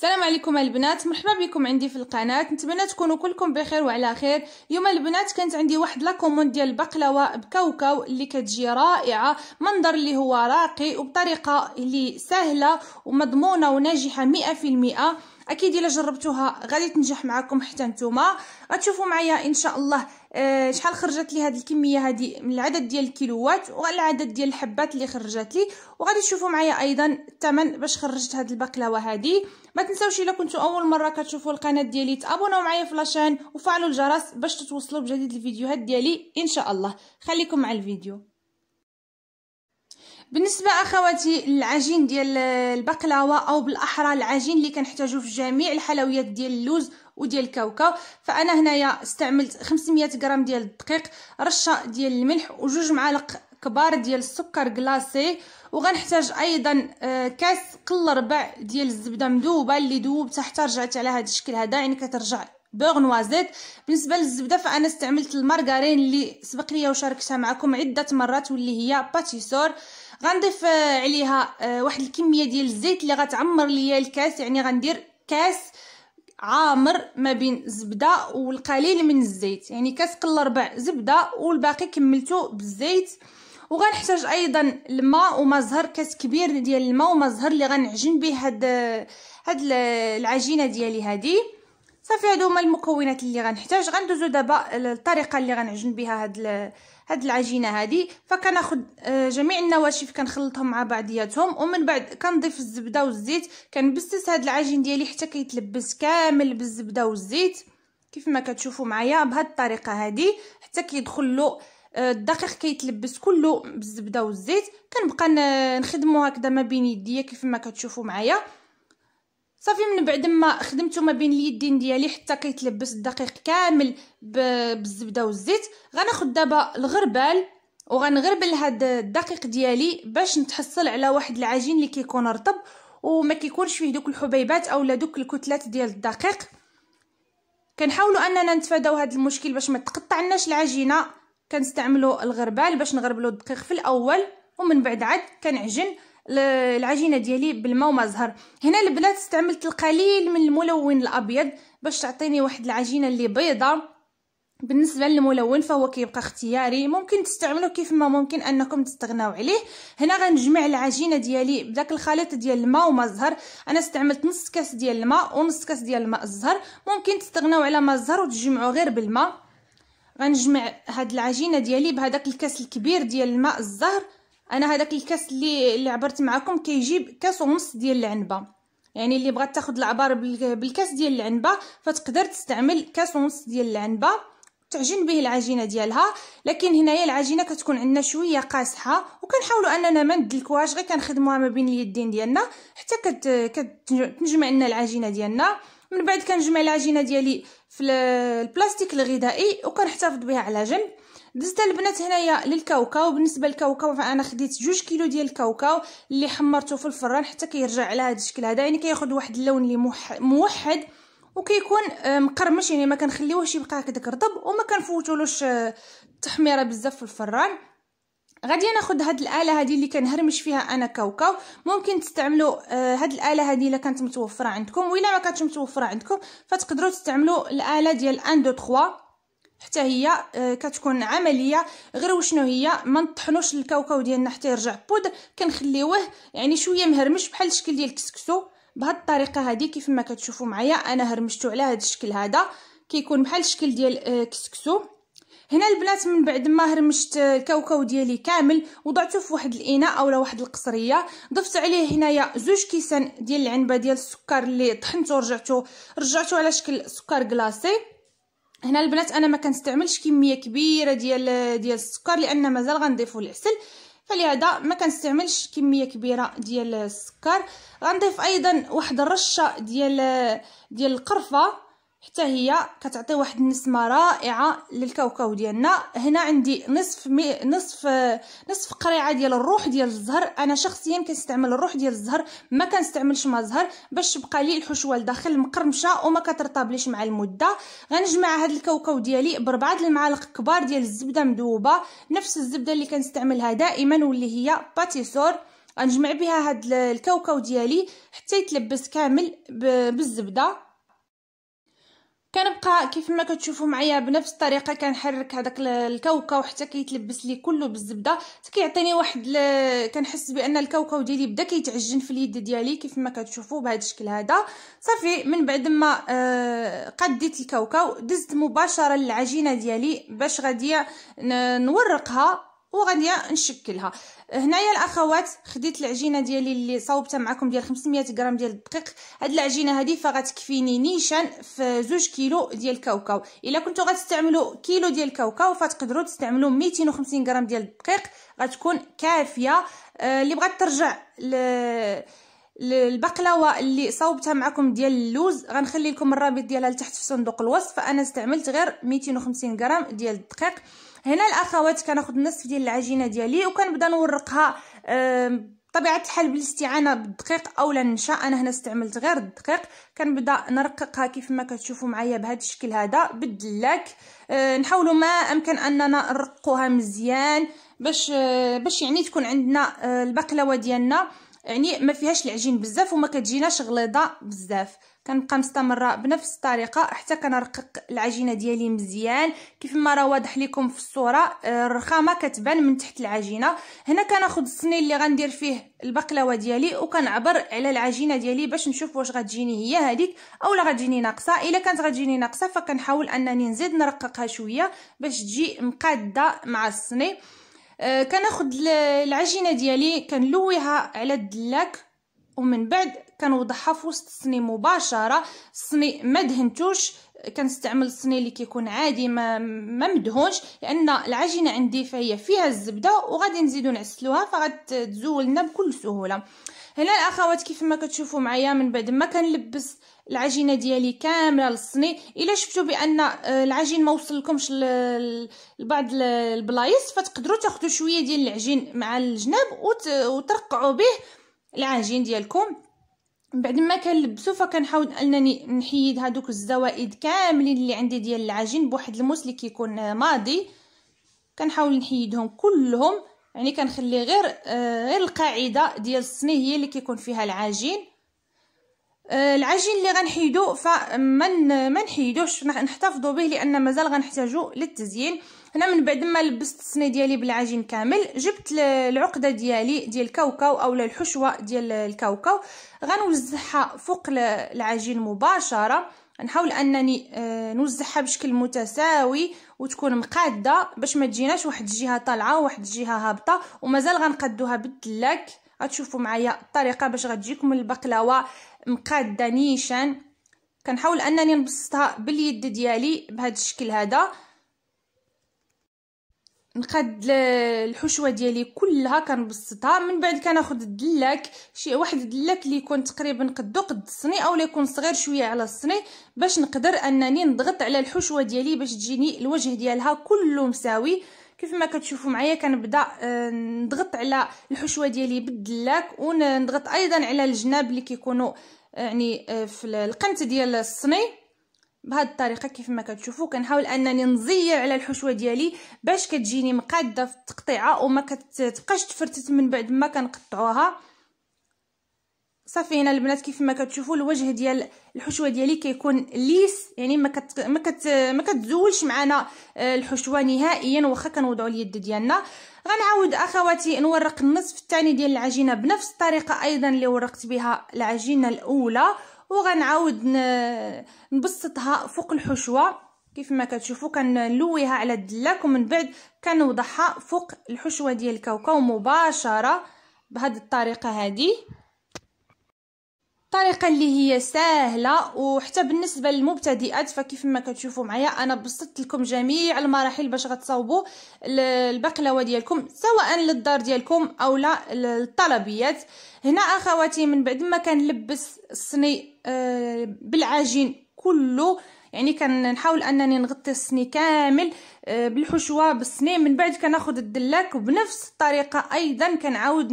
السلام عليكم البنات مرحبا بكم عندي في القناه نتمنى تكونوا كلكم بخير وعلى خير اليوم البنات كانت عندي واحد لاكوموند ديال البقلاوه بكاوكاو اللي كتجي رائعه منظر اللي هو راقي وبطريقه اللي سهله ومضمونه وناجحه 100% اكيد الا جربتوها غادي تنجح معكم حتى نتوما غتشوفوا معايا ان شاء الله أه شحال خرجت لي هذه الكميه هذه من العدد ديال الكيلوات والعدد ديال الحبات اللي خرجت لي وغادي تشوفوا معايا ايضا الثمن باش خرجت هذه البقلاوه هذه ما تنساوش الا كنتو اول مره كتشوفوا القناه ديالي تابوناو معايا في لاشين وفعلوا الجرس باش تتوصلوا بجديد الفيديوهات ديالي ان شاء الله خليكم مع الفيديو بالنسبه اخواتي العجين ديال البقلاوه او بالاحرى العجين اللي كنحتاجو في جميع الحلويات ديال اللوز وديال الكاوكاو فانا هنايا استعملت 500 غرام ديال الدقيق رشه ديال الملح وجوج معالق كبار ديال السكر كلاصي وغنحتاج ايضا آه، كاس قل ربع ديال الزبده مذوبه اللي ذوبتها حتى رجعت على هذا الشكل هذا يعني كترجع بوغ نوازيت بالنسبه للزبده فانا استعملت المارغرين اللي سبق ليا وشاركتها معكم عده مرات واللي هي باتيسور غنضيف عليها آه، واحد الكميه ديال الزيت اللي غتعمر ليا الكاس يعني غندير كاس عامر ما بين الزبده والقليل من الزيت يعني كاس كل ربع زبده والباقي كملته بالزيت وغنحتاج ايضا الماء وما زهر كاس كبير ديال الماء وما زهر اللي غنعجن به هاد هاد العجينه ديالي هادي صافي هادو هما المكونات اللي غنحتاج غندوزو دابا الطريقه اللي غنعجن بها هاد هاد العجينه هادي فكناخد آه، جميع النواشف كنخلطهم مع بعضياتهم ومن بعد كنضيف الزبده والزيت كنبسس هاد العجين ديالي حتى كيتلبس كامل بالزبده والزيت كيف ما كتشوفوا معايا بهاد الطريقه هادي حتى كيدخل له آه، الدقيق كيتلبس كله بالزبده والزيت كنبقى نخدمو هكذا ما بين يديا كيف ما كتشوفوا معايا صافي من بعد ما خدمته ما بين اليدين ديالي حتى كيتلبس الدقيق كامل بالزبده والزيت غناخد دابا الغربال وغنغربل هاد الدقيق ديالي باش نتحصل على واحد العجين اللي كيكون رطب وما كيكونش فيه دوك الحبيبات اولا دوك الكتلات ديال الدقيق كنحاولوا اننا نتفاداو هاد المشكل باش ما تقطعناش العجينه كنستعملوا الغربال باش نغربلو الدقيق في الاول ومن بعد عاد كنعجن العجينه ديالي بالماء وما زهر هنا البنات استعملت القليل من الملون الابيض باش تعطيني واحد العجينه اللي بيضه بالنسبه للملون فهو كيبقى اختياري ممكن تستعملوا كيف ما ممكن انكم تستغناو عليه هنا غنجمع العجينه ديالي بداك الخليط ديال الماء وما الزهر انا استعملت نص كاس ديال الماء ونص كاس ديال ماء الزهر ممكن تستغناو على ماء الزهر وتجمعوا غير بالماء غنجمع هاد العجينه ديالي بهذاك الكاس الكبير ديال الماء الزهر انا هذاك الكاس اللي اللي عبرت معكم كيجيب كاس ونص ديال العنبه يعني اللي بغات تاخذ العبار بالكاس ديال العنبه فتقدر تستعمل كاس ونص ديال العنبه تعجن به العجينه ديالها لكن هنايا العجينه كتكون عندنا شويه قاسحه وكنحاولوا اننا ما ندلكوهاش غير كنخدموها ما بين اليدين ديالنا حتى كتنجمع لنا العجينه ديالنا من بعد كنجمع العجينه ديالي في البلاستيك الغذائي وكنحتفظ بها على جنب دزت البنات هنايا للكاوكاو بالنسبه للكاوكاو فانا خديت جوج كيلو ديال الكاوكاو اللي حمرته في الفران حتى كيرجع على هذا الشكل هذا يعني كياخذ واحد اللون اللي موحد وكيكون آه، مقرمش يعني ما كنخليوهش يبقى هكذاك رطب وما كنفوتولوش التحميره آه، بزاف في الفران غادي ناخذ هاد الاله هادي اللي كنهرمش فيها انا كاوكاو ممكن تستعملوا آه هاد الاله هادي الا كانت متوفره عندكم وإلا ما كانتش متوفره عندكم فتقدروا تستعملوا الاله ديال 1 2 3 حتى هي آه، كتكون عمليه غير وشنو هي ما نطحنوش الكاوكاو ديالنا حتى يرجع بودر كنخليوه يعني شويه مهرمش بحال الشكل ديال الكسكسو بهاد الطريقه هادي كيف ما كتشوفوا معايا انا هرمشتو على هاد الشكل هذا كيكون بحال الشكل ديال آه، كسكسو هنا البنات من بعد ما هرمشت الكاوكاو ديالي كامل وضعته في واحد الاناء اولا واحد القصريه ضفت عليه هنايا زوج كيسان ديال العنبه ديال السكر اللي طحنته ورجعته رجعته على شكل سكر كلاصي هنا البنات انا ما كنستعملش كميه كبيره ديال ديال السكر لان مازال غنضيفو العسل فلهذا ما كنستعملش كميه كبيره ديال السكر غنضيف ايضا واحد الرشه ديال ديال القرفه حتى هي كتعطي واحد النسمه رائعه للكاوكاو ديالنا هنا عندي نصف مي نصف نصف قريعه ديال الروح ديال الزهر انا شخصيا كنستعمل الروح ديال الزهر ما كنستعملش مع زهر باش تبقى لي الحشوه لداخل مقرمشه وما كترطابليش مع المده غنجمع هذا الكاوكاو ديالي بربعه المعالق كبار ديال الزبده مذوبه نفس الزبده اللي كنستعملها دائما واللي هي باتيسور غنجمع بها هاد الكاوكاو ديالي حتى يتلبس كامل بالزبده كنبقى كيف ما كتشوفوا معايا بنفس الطريقه كنحرك هذاك الكاوكاو حتى كيتلبس لي كله بالزبده كيعطيني واحد ل... كنحس بان الكاوكاو ديالي بدا كيتعجن في اليد ديالي كيف ما كتشوفوا بهذا الشكل هذا صافي من بعد ما آه، قديت الكاوكاو دزت مباشره العجينه ديالي باش غادي نورقها وغادي نشكلها هنايا الاخوات خديت العجينه ديالي اللي صاوبتها معكم ديال 500 غرام ديال الدقيق هاد العجينه هادي فغتكفيني نيشان في 2 كيلو ديال الكاوكاو الا كنتو غتستعملوا كيلو ديال الكاوكاو فتقدروا تستعملوا 250 غرام ديال الدقيق غتكون كافيه آه، اللي بغات ترجع ل... البقلاوه اللي صاوبتها معكم ديال اللوز غنخلي لكم الرابط ديالها لتحت في صندوق الوصف انا استعملت غير 250 غرام ديال الدقيق هنا الاخوات كناخذ نصف ديال العجينه ديالي وكنبدا نورقها بطبيعه الحال بالاستعانه بالدقيق اولا النشا انا هنا استعملت غير الدقيق كنبدا نرققها كيف ما كتشوفوا معايا بهذا الشكل هذا بالدلاك آه، نحاولوا ما امكن اننا نرقوها مزيان باش آه، باش يعني تكون عندنا آه، البقلاوه ديالنا يعني ما فيهاش العجين بزاف وما كتجيناش غليظه بزاف كنبقى مستمره بنفس الطريقه حتى كنرقق العجينه ديالي مزيان كيف ما راه واضح لكم في الصوره آه، الرخامه كتبان من تحت العجينه هنا كناخذ الصني اللي غندير فيه البقلاوه ديالي وكنعبر على العجينه ديالي باش نشوف واش غتجيني هي هذيك اولا غتجيني ناقصه الا كانت غتجيني ناقصه فكنحاول انني نزيد نرققها شويه باش تجي مقاده مع الصني أه كناخد العجينه ديالي كنلويها على الدلاك ومن بعد كنوضعها في وسط الصني مباشره الصني ما دهنتوش كنستعمل الصني اللي كيكون عادي ما ما مدهونش لان العجينه عندي فهي فيها الزبده وغادي نزيدو نعسلوها فغتزول لنا بكل سهوله هنا الاخوات كيف ما كتشوفوا معايا من بعد ما كنلبس العجينه ديالي كامله للصني الا شفتوا بان آه، العجين ما وصل لكمش لبعض البلايص فتقدروا تاخذوا شويه ديال العجين مع الجناب وترقعوا به العجين ديالكم بعد ما كنلبسو فكنحاول انني نحيد هذوك الزوائد كاملين اللي عندي ديال العجين بواحد الموس اللي كيكون ماضي كنحاول نحيدهم كلهم يعني كنخلي غير آه غير القاعده ديال الصني هي اللي كيكون فيها العجين آه، العجين اللي غنحيدو فمن ما نحيدوش نحتفظوا به لان مازال غنحتاجو للتزيين هنا من بعد ما لبست الصيني ديالي بالعجين كامل جبت العقده ديالي ديال الكاوكاو اولا الحشوه ديال الكاوكاو غنوزعها فوق العجين مباشره نحاول انني آه، نوزعها بشكل متساوي وتكون مقاده باش ما تجيناش واحد الجهه طالعه وواحد الجهه هابطه ومازال غنقدوها بالدلاك غتشوفوا معايا الطريقه باش غتجيكم البقلاوه مقاده نيشان كنحاول انني نبسطها باليد ديالي بهذا الشكل هذا نقاد الحشوه ديالي كلها كنبسطها من بعد كناخذ الدلاك شي واحد الدلاك اللي يكون تقريبا قدو قد الصني اللي يكون صغير شويه على الصني باش نقدر انني نضغط على الحشوه ديالي باش تجيني الوجه ديالها كله مساوي كيف ما كتشوفوا معايا كنبدا آه، نضغط على الحشوه ديالي بالدلاك ونضغط ايضا على الجناب اللي كيكونوا آه، يعني آه، في القنت ديال الصني بهذه الطريقه كيف ما كتشوفوا كنحاول انني نزير على الحشوه ديالي باش كتجيني مقاده في التقطيعه وما كتبقاش تفرتت من بعد ما كنقطعوها صافي هنا البنات كيف ما كتشوفوا الوجه ديال الحشوه ديالي كيكون ليس يعني ما كت ما كت ما كتزولش معنا آه، الحشوه نهائيا واخا كنوضعوا اليد ديالنا غنعاود اخواتي نورق النصف الثاني ديال العجينه بنفس الطريقه ايضا اللي ورقت بها العجينه الاولى وغنعاود نبسطها فوق الحشوه كيف ما كتشوفوا كنلويها على الدلاك ومن بعد كنوضعها فوق الحشوه ديال الكاوكاو مباشره بهذه الطريقه هذه الطريقه اللي هي سهله وحتى بالنسبه للمبتدئات فكيف ما كتشوفوا معايا انا بسطت لكم جميع المراحل باش غتصاوبوا البقلاوه ديالكم سواء للدار ديالكم او للطلبيات هنا اخواتي من بعد ما كنلبس الصني آه، بالعجين كله يعني كنحاول انني نغطي الصني كامل آه، بالحشوه بالصني من بعد كناخذ الدلاك وبنفس الطريقه ايضا كنعاود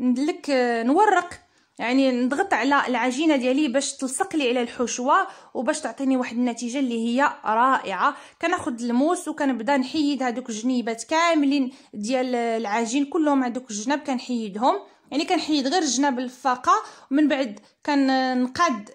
ندلك آه، نورق يعني نضغط على العجينه ديالي باش تلصق لي على الحشوه وباش تعطيني واحد النتيجه اللي هي رائعه كناخذ الموس وكنبدا نحيد هذوك الجنيبات كاملين ديال العجين كلهم هذوك الجناب كنحيدهم يعني كنحيد غير الجناب الفاقه ومن بعد كنقاد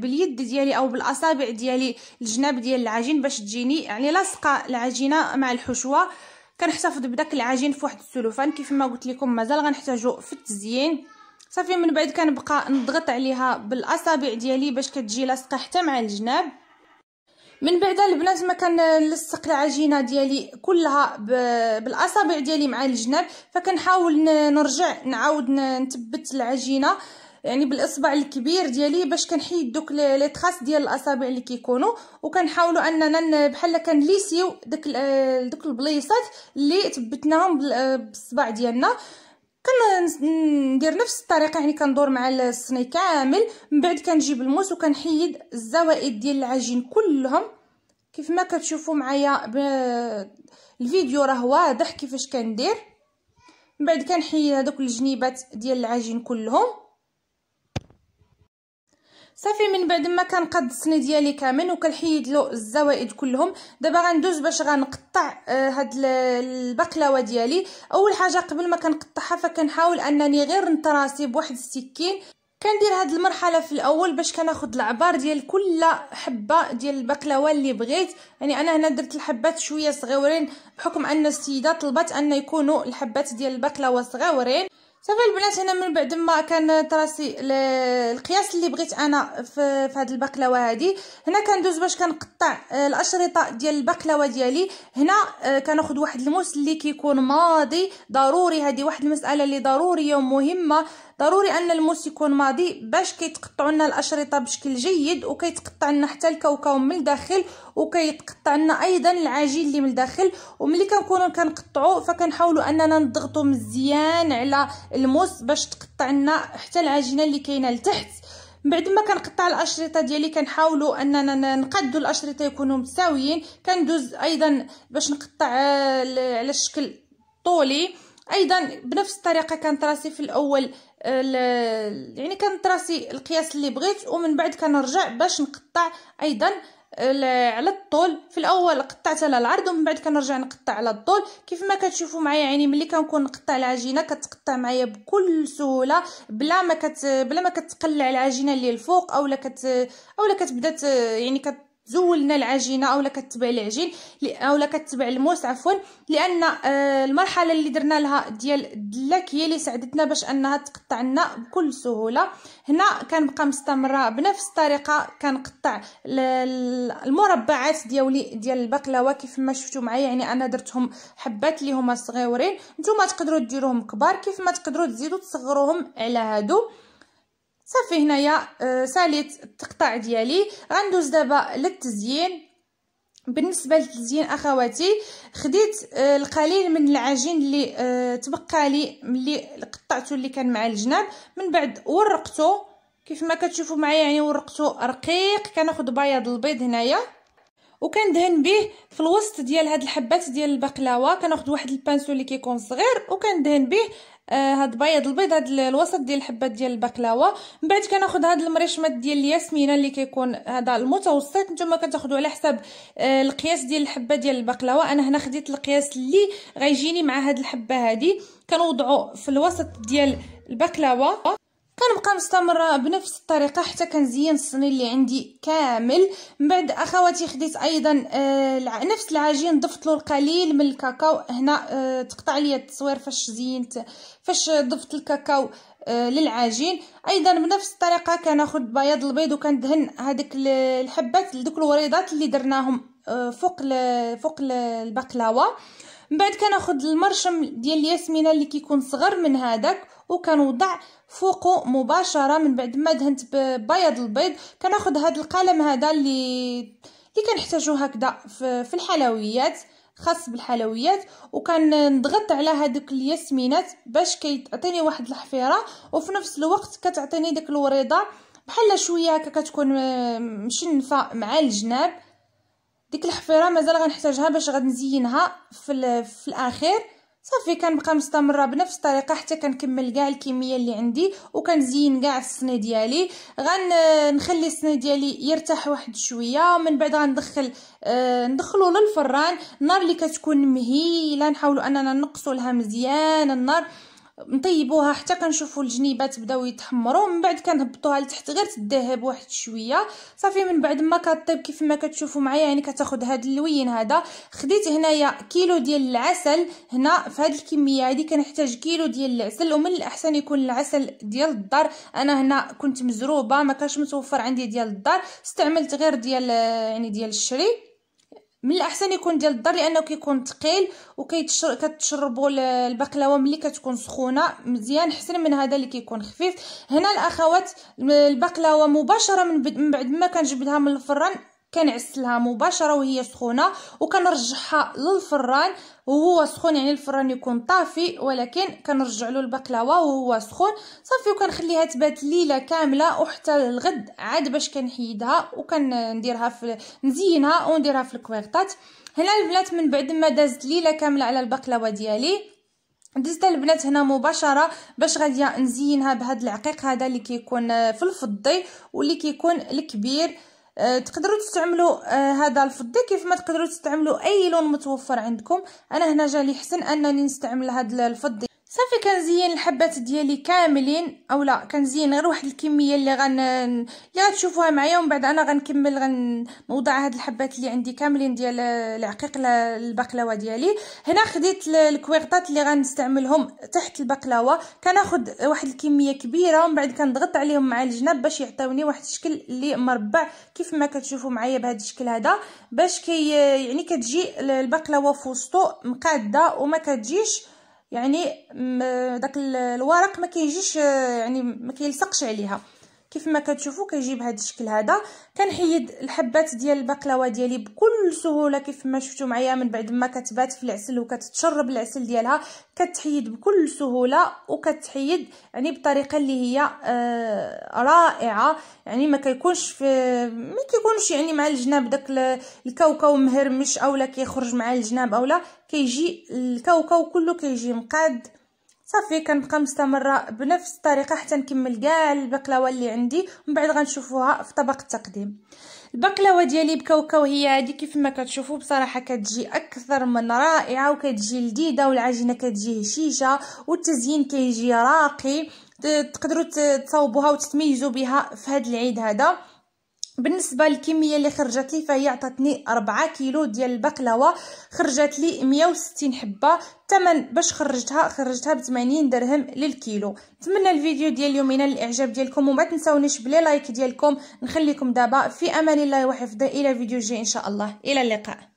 باليد ديالي او بالاصابع ديالي الجناب ديال العجين باش تجيني يعني لاصقه العجينه مع الحشوه كنحتفظ بداك العجين في واحد السلوفان كيف ما قلت لكم مازال غنحتاجو في التزيين صافي من بعد كنبقى نضغط عليها بالاصابع ديالي باش كتجي لاصقه حتى مع الجناب من بعد البنات ما كنلصق العجينه ديالي كلها بالاصابع ديالي مع الجناب فكنحاول نرجع نعاود نثبت العجينه يعني بالاصبع الكبير ديالي باش كنحيد دوك لي تراس ديال الاصابع اللي كيكونوا وكنحاولوا اننا بحال كنليسيو داك دوك البليصات اللي ثبتناهم بالصباع ديالنا كندير نفس الطريقه يعني كندور مع الصني كامل من بعد كنجيب الموس وكنحيد الزوائد ديال العجين كلهم كيف ما كتشوفوا معايا الفيديو راه واضح كيفاش كندير من بعد كنحيد هذوك الجنيبات ديال العجين كلهم صافي من بعد ما كنقاد السنه ديالي كامل وكنحيد له الزوائد كلهم دابا غندوز باش غنقطع آه، هاد البقلاوه ديالي اول حاجه قبل ما كنقطعها فكنحاول انني غير نطراسي بواحد السكين كندير هاد المرحله في الاول باش كناخد العبار ديال كل حبه ديال البقلاوه اللي بغيت يعني انا هنا درت الحبات شويه صغيورين بحكم ان السيده طلبت ان يكونوا الحبات ديال البقلاوه صغيورين صافي البنات هنا من بعد ما كان طراسي القياس اللي بغيت انا في, في هذه البقلاوه هذه هنا كندوز باش كنقطع آه، الاشرطه ديال البقلاوه ديالي هنا آه، كناخذ واحد الموس اللي كيكون ماضي ضروري هذه واحد المساله اللي ضروريه ومهمه ضروري ان الموس يكون ماضي باش كيتقطعوا لنا الاشرطه بشكل جيد وكيتقطع لنا حتى الكاوكاو من الداخل وكيتقطع لنا ايضا العجين اللي من الداخل وملي كنكونوا كنقطعوا فكنحاولوا اننا نضغطوا مزيان على الموس باش تقطع لنا حتى العجينه اللي كاينه لتحت بعد ما كنقطع الاشرطه ديالي كنحاولوا اننا نقدوا الاشرطه يكونوا متساويين كندوز ايضا باش نقطع آه، على الشكل طولي ايضا بنفس الطريقه كنتراسي في الاول آه، يعني كنتراسي القياس اللي بغيت ومن بعد كنرجع باش نقطع ايضا على الطول في الاول قطعت على العرض ومن بعد كنرجع نقطع على الطول كيف ما كتشوفوا معايا يعني ملي كنكون نقطع العجينه كتقطع معايا بكل سهوله بلا ما كت بلا ما كتقلع العجينه اللي الفوق اولا كت اولا كتبدا يعني كت زولنا العجينه اولا كتبع العجين اولا كتبع الموس عفوا لان آه، المرحله اللي درنا لها ديال الدلاك هي اللي ساعدتنا باش انها تقطع لنا بكل سهوله هنا كنبقى مستمره بنفس الطريقه كنقطع المربعات ديالي ديال البقلاوه كيف ما شفتوا معايا يعني انا درتهم حبات اللي هما صغيورين نتوما تقدروا ديروهم كبار كيف ما تقدروا تزيدوا تصغروهم على هادو صافي هنايا آه، ساليت التقطاع ديالي غندوز دابا للتزيين بالنسبه للتزيين اخواتي خديت آه، القليل من العجين اللي آه، تبقى لي ملي قطعته اللي كان مع الجناب من بعد ورقته كيف ما كتشوفوا معايا يعني ورقته رقيق كناخذ بياض البيض هنايا وكندهن به في الوسط ديال هاد الحبات ديال البقلاوه كناخذ واحد البانسو اللي كيكون صغير وكندهن به آه هاد بيض البيض هاد الوسط ديال الحبات ديال البقلاوه من بعد كناخذ هاد المريشمات ديال الياسمينه اللي كيكون هذا المتوسط نتوما كتاخذوا على حساب آه القياس ديال الحبه ديال البقلاوه انا هنا خديت القياس اللي غيجيني مع هاد الحبه هادي كنوضعو في الوسط ديال البقلاوه كنبقى مستمره بنفس الطريقه حتى كنزين الصني اللي عندي كامل من بعد اخواتي خديت ايضا آه نفس العجين ضفت له القليل من الكاكاو هنا آه تقطع لي التصوير فاش زينت فاش ضفت الكاكاو آه للعجين ايضا بنفس الطريقه كناخد بياض البيض وكندهن هذيك الحبات دوك الوريضات اللي درناهم آه فوق فوق البقلاوه من بعد كناخد المرشم ديال الياسمينه اللي كيكون صغر من هذاك وكنوضع فوقه مباشره من بعد ما دهنت ببياض البيض كناخذ هذا القلم هذا اللي اللي كنحتاجو هكذا في الحلويات خاص بالحلويات وكنضغط على هذوك الياسمينات باش كيعطيني واحد الحفيره وفي نفس الوقت كتعطيني ديك الوريضه بحال شويه هكا كتكون آه، مشنفه مع الجناب ديك الحفيره مازال غنحتاجها باش غنزينها في, في الاخير صافي كنبقى مستمره بنفس الطريقه حتى كنكمل كاع الكميه اللي عندي وكنزين كاع الصني ديالي غنخلي الصني ديالي يرتاح واحد شويه ومن بعد غندخل آه ندخلو للفران النار اللي كتكون مهيله نحاولوا اننا نقصوا لها مزيان النار نطيبوها حتى كنشوفوا الجنيبات بداو يتحمروا من بعد كنهبطوها لتحت غير تذهب واحد شويه صافي من بعد ما كطيب كيف ما كتشوفوا معايا يعني كتاخذ هذا اللوين هذا خديت هنايا كيلو ديال العسل هنا في هذه الكميه هذه كنحتاج كيلو ديال العسل ومن الاحسن يكون العسل ديال الدار انا هنا كنت مزروبه ما كانش متوفر عندي ديال الدار استعملت غير ديال يعني ديال الشري من الاحسن يكون ديال الدار لانه كيكون تقيل وكتشربوا البقلاوه ملي كتكون سخونه مزيان احسن من هذا اللي كيكون خفيف هنا الاخوات البقلاوه مباشره من بعد ما كنجبدها من الفران كنعسلها مباشره وهي سخونه وكنرجعها للفران وهو سخون يعني الفران يكون طافي ولكن كنرجع له البقلاوه وهو سخون صافي وكنخليها تبات ليله كامله وحتى الغد عاد باش كنحيدها وكنديرها في نزينها ونديرها في الكويغطات هنا البنات من بعد ما دازت ليله كامله على البقلاوه ديالي دزت البنات هنا مباشره باش غادي نزينها بهذا العقيق هذا اللي كيكون في الفضي واللي كيكون الكبير آه، تقدروا تستعملوا آه، هذا الفضي كيف ما تقدروا تستعملوا اي لون متوفر عندكم انا هنا جالي حسن انني نستعمل هذا الفضي صافي كنزين الحبات ديالي كاملين اولا كنزين غير واحد الكميه اللي غن اللي غتشوفوها معايا ومن بعد انا غنكمل غنوضع هاد الحبات اللي عندي كاملين ديال العقيق البقلاوه ديالي هنا خديت الكويرطات اللي غنستعملهم تحت البقلاوه كناخد واحد الكميه كبيره ومن بعد كنضغط عليهم مع الجناب باش يعطيوني واحد الشكل اللي مربع كيف ما كتشوفوا معايا بهذا الشكل هذا باش كي يعني كتجي البقلاوه فوسطو مقاده وما كتجيش يعني داك الورق ما كيجيش آه، يعني ما كيلصقش عليها كيف ما كتشوفوا كيجي هذا الشكل هذا كنحيد الحبات ديال البقلاوه ديالي بكل سهوله كيف ما شفتوا معايا من بعد ما كتبات في العسل وكتتشرب العسل ديالها كتحيد بكل سهوله وكتحيد يعني بطريقه اللي هي آه رائعه يعني ما كيكونش في ما كيكونش يعني مع الجناب داك الكاوكاو مهرمش اولا كيخرج مع الجناب اولا كيجي الكاوكاو كله كيجي مقاد صافي كنبقى مستمره بنفس الطريقه حتى نكمل كاع البقلاوه اللي عندي ومن بعد غنشوفوها في طبق التقديم البقلاوه ديالي بكاوكاو هي هذه كيف ما كتشوفوا بصراحه كتجي اكثر من رائعه وكتجي لذيذه والعجينه كتجي هشيشه والتزيين كيجي راقي تقدروا تصاوبوها وتتميزوا بها في هذا العيد هذا بالنسبه للكميه اللي خرجت لي فهي عطاتني 4 كيلو ديال البقلاوه خرجت لي 160 حبه الثمن باش خرجتها خرجتها ب 80 درهم للكيلو نتمنى الفيديو ديال اليوم ينال الاعجاب ديالكم وما تنساونيش بلي لايك ديالكم نخليكم دابا في امان الله وحفظه الى فيديو جاي ان شاء الله الى اللقاء